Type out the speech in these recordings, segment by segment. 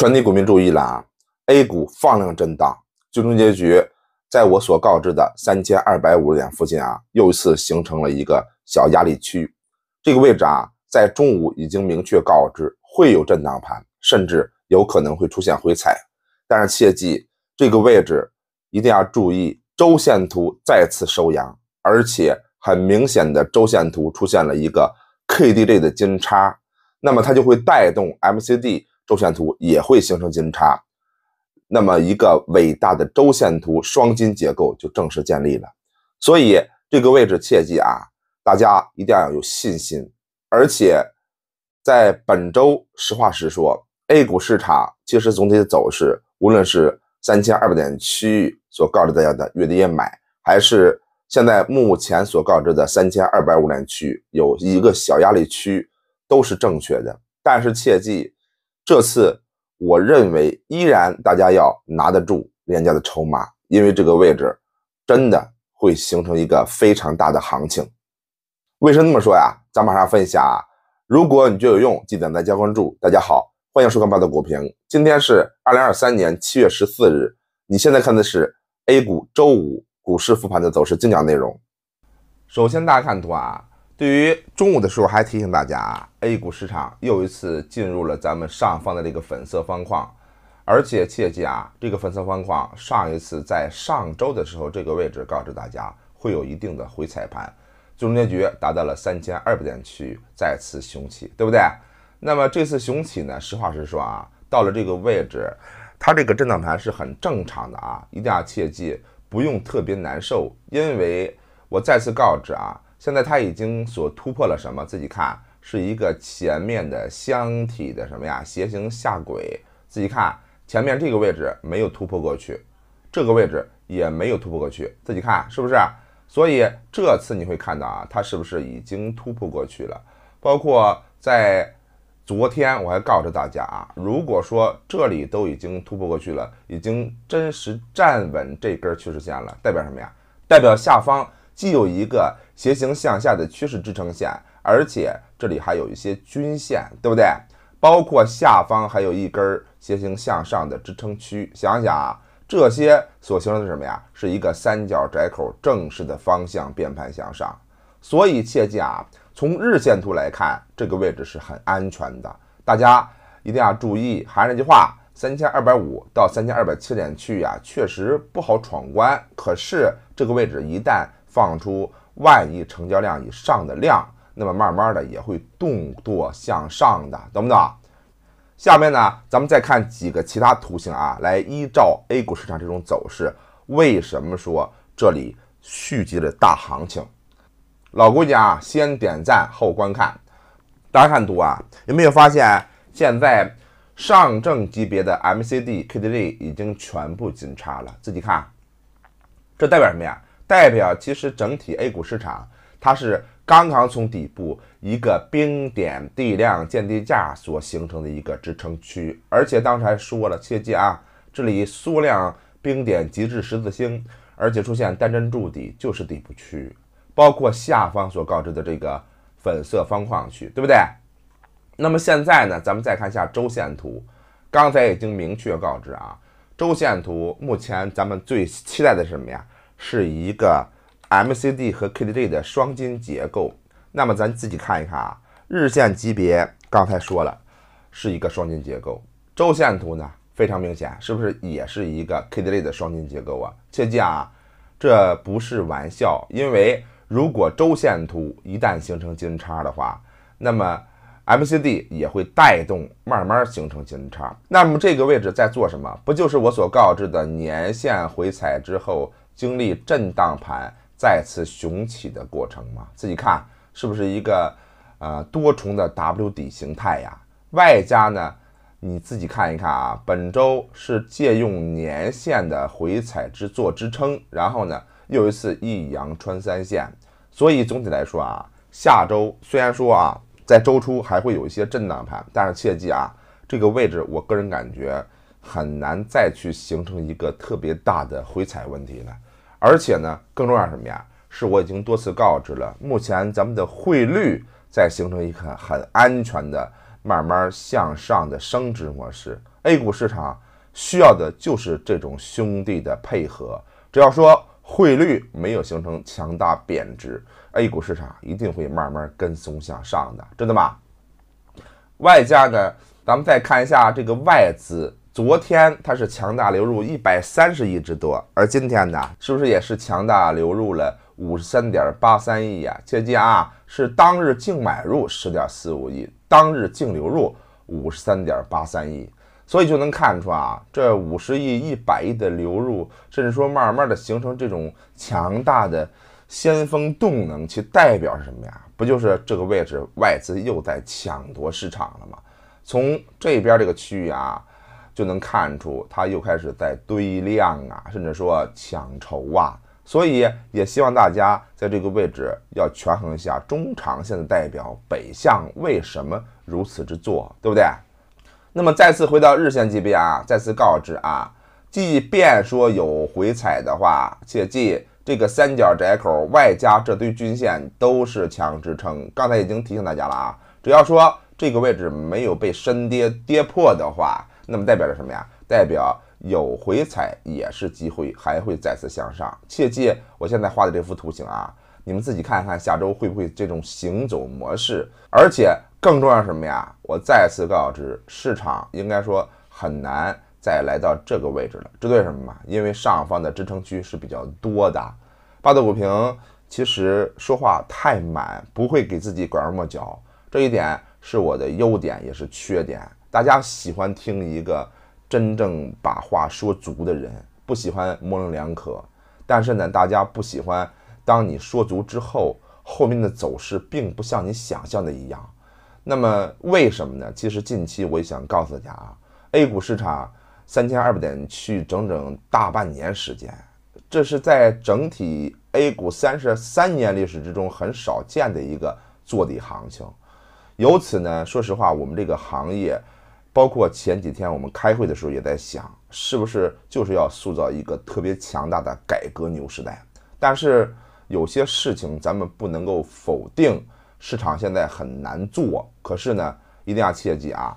全体股民注意了啊！A 股放量震荡，最终结局在我所告知的三千二百五十点附近啊，又一次形成了一个小压力区。这个位置啊，在中午已经明确告知会有震荡盘，甚至有可能会出现回踩。但是切记，这个位置一定要注意周线图再次收阳，而且很明显的周线图出现了一个 KDJ 的金叉，那么它就会带动 m c d 周线图也会形成金叉，那么一个伟大的周线图双金结构就正式建立了。所以这个位置切记啊，大家一定要有信心。而且在本周，实话实说，A 股市场其实总体的走势，无论是三千二百点区域所告知大家的月跌也买，还是现在目前所告知的三千二百五点区有一个小压力区，都是正确的。但是切记。这次我认为依然大家要拿得住廉价的筹码，因为这个位置真的会形成一个非常大的行情。为什么这么说呀，咱马上分享。如果你觉得有用，记得点赞加关注。大家好，欢迎收看《豹道股评》。今天是二零二三年七月十四日，你现在看的是 A 股周五股市复盘的走势精讲内容。首先，大家看图啊。对于中午的时候，还提醒大家啊，A 股市场又一次进入了咱们上方的这个粉色方框，而且切记啊，这个粉色方框上一次在上周的时候，这个位置告知大家会有一定的回踩盘，最终结局达到了三千二百点区域再次雄起，对不对？那么这次雄起呢，实话实说啊，到了这个位置，它这个震荡盘是很正常的啊，一定要切记，不用特别难受，因为我再次告知啊。现在它已经所突破了什么？自己看，是一个前面的箱体的什么呀？斜形下轨。自己看，前面这个位置没有突破过去，这个位置也没有突破过去。自己看，是不是？所以这次你会看到啊，它是不是已经突破过去了？包括在昨天，我还告诉大家啊，如果说这里都已经突破过去了，已经真实站稳这根趋势线了，代表什么呀？代表下方。既有一个斜形向下的趋势支撑线，而且这里还有一些均线，对不对？包括下方还有一根斜形向上的支撑区，想想啊，这些所形成的什么呀？是一个三角窄口，正式的方向变盘向上。所以切记啊，从日线图来看，这个位置是很安全的，大家一定要注意。还是那句话，三千二百五到三千二百七点区域啊，确实不好闯关。可是这个位置一旦放出万亿成交量以上的量，那么慢慢的也会动作向上的，懂不懂？下面呢，咱们再看几个其他图形啊，来依照 A 股市场这种走势，为什么说这里蓄积了大行情？老规矩啊，先点赞后观看。大家看图啊，有没有发现现在上证级别的 MACD、KDJ 已经全部金叉了？自己看，这代表什么呀？代表其实整体 A 股市场，它是刚刚从底部一个冰点地量见地价所形成的一个支撑区，而且当时还说了，切记啊，这里缩量冰点极致十字星，而且出现单针柱底就是底部区，包括下方所告知的这个粉色方框区，对不对？那么现在呢，咱们再看下周线图，刚才已经明确告知啊，周线图目前咱们最期待的是什么呀？是一个 MCD 和 KDJ 的双金结构，那么咱自己看一看啊。日线级别刚才说了，是一个双金结构，周线图呢非常明显，是不是也是一个 KDJ 的双金结构啊？切记啊，这不是玩笑，因为如果周线图一旦形成金叉的话，那么 MCD 也会带动慢慢形成金叉。那么这个位置在做什么？不就是我所告知的年线回踩之后？经历震荡盘再次雄起的过程吗？自己看是不是一个呃多重的 W 底形态呀？外加呢，你自己看一看啊。本周是借用年线的回踩之做支撑，然后呢又一次一阳穿三线。所以总体来说啊，下周虽然说啊在周初还会有一些震荡盘，但是切记啊，这个位置我个人感觉。很难再去形成一个特别大的回踩问题了，而且呢，更重要什么呀？是我已经多次告知了，目前咱们的汇率在形成一个很安全的、慢慢向上的升值模式。A 股市场需要的就是这种兄弟的配合。只要说汇率没有形成强大贬值，A 股市场一定会慢慢跟松向上的，真的吗？外加呢，咱们再看一下这个外资。昨天它是强大流入一百三十亿之多，而今天呢，是不是也是强大流入了五十三点八三亿啊？切记啊，是当日净买入十点四五亿，当日净流入五十三点八三亿，所以就能看出啊，这五十亿、一百亿的流入，甚至说慢慢的形成这种强大的先锋动能，其代表是什么呀？不就是这个位置外资又在抢夺市场了吗？从这边这个区域啊。就能看出，他又开始在堆量啊，甚至说抢筹啊，所以也希望大家在这个位置要权衡一下中长线的代表北向为什么如此之做，对不对？那么再次回到日线级别啊，再次告知啊，即便说有回踩的话，切记这个三角窄口外加这堆均线都是强支撑，刚才已经提醒大家了啊，只要说这个位置没有被深跌跌破的话。那么代表着什么呀？代表有回踩也是机会，还会再次向上。切记，我现在画的这幅图形啊，你们自己看看下周会不会这种行走模式。而且更重要是什么呀？我再次告知，市场应该说很难再来到这个位置了。这对什么嘛？因为上方的支撑区是比较多的。八度股评其实说话太满，不会给自己拐弯抹角，这一点是我的优点也是缺点。大家喜欢听一个真正把话说足的人，不喜欢模棱两可。但是呢，大家不喜欢当你说足之后，后面的走势并不像你想象的一样。那么为什么呢？其实近期我也想告诉大家啊，A 股市场三千二百点去整整大半年时间，这是在整体 A 股三十三年历史之中很少见的一个坐底行情。由此呢，说实话，我们这个行业。包括前几天我们开会的时候也在想，是不是就是要塑造一个特别强大的改革牛时代？但是有些事情咱们不能够否定，市场现在很难做。可是呢，一定要切记啊，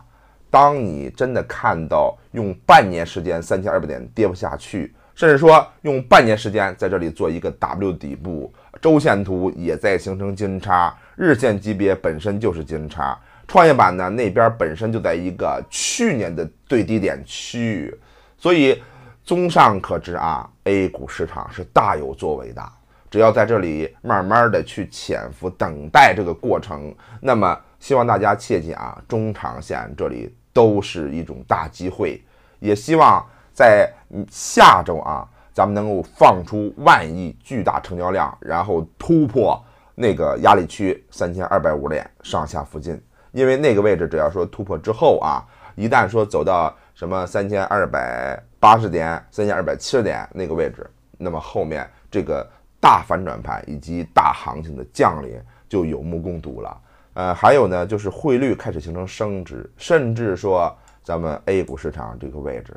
当你真的看到用半年时间三千二百点跌不下去，甚至说用半年时间在这里做一个 W 底部，周线图也在形成金叉，日线级别本身就是金叉。创业板呢，那边本身就在一个去年的最低点区域，所以综上可知啊，A 股市场是大有作为的。只要在这里慢慢的去潜伏等待这个过程，那么希望大家切记啊，中长线这里都是一种大机会。也希望在下周啊，咱们能够放出万亿巨大成交量，然后突破那个压力区三千二百五点上下附近。因为那个位置，只要说突破之后啊，一旦说走到什么三千二百八十点、三千二百七十点那个位置，那么后面这个大反转盘以及大行情的降临就有目共睹了。呃，还有呢，就是汇率开始形成升值，甚至说咱们 A 股市场这个位置，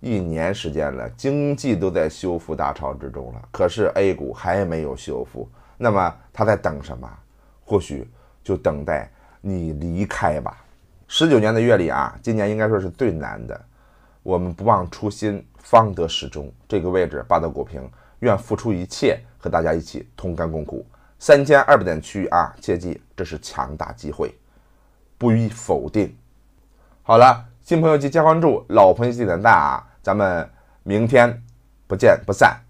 一年时间了，经济都在修复大潮之中了，可是 A 股还没有修复，那么它在等什么？或许就等待。你离开吧。十九年的阅历啊，今年应该说是最难的。我们不忘初心，方得始终。这个位置，霸道股评愿付出一切，和大家一起同甘共苦。三千二百点区域啊，切记，这是强大机会，不予否定。好了，新朋友记得加关注，老朋友记得点赞啊！咱们明天不见不散。